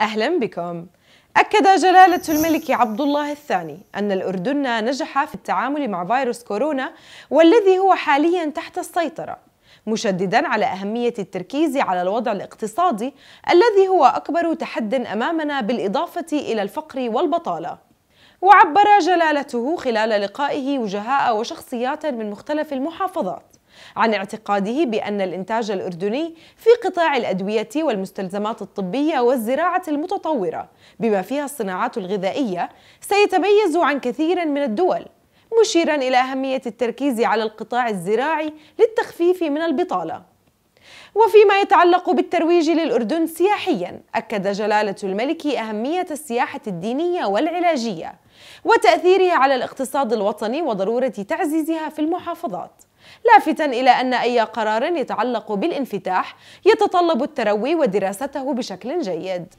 أهلا بكم أكد جلالة الملك عبد الله الثاني أن الأردن نجح في التعامل مع فيروس كورونا والذي هو حاليا تحت السيطرة مشددا على أهمية التركيز على الوضع الاقتصادي الذي هو أكبر تحد أمامنا بالإضافة إلى الفقر والبطالة وعبر جلالته خلال لقائه وجهاء وشخصيات من مختلف المحافظات عن اعتقاده بأن الإنتاج الأردني في قطاع الأدوية والمستلزمات الطبية والزراعة المتطورة بما فيها الصناعات الغذائية سيتميز عن كثير من الدول مشيرا إلى أهمية التركيز على القطاع الزراعي للتخفيف من البطالة وفيما يتعلق بالترويج للأردن سياحيا أكد جلالة الملك أهمية السياحة الدينية والعلاجية وتأثيرها على الاقتصاد الوطني وضرورة تعزيزها في المحافظات لافتا إلى أن أي قرار يتعلق بالانفتاح يتطلب التروي ودراسته بشكل جيد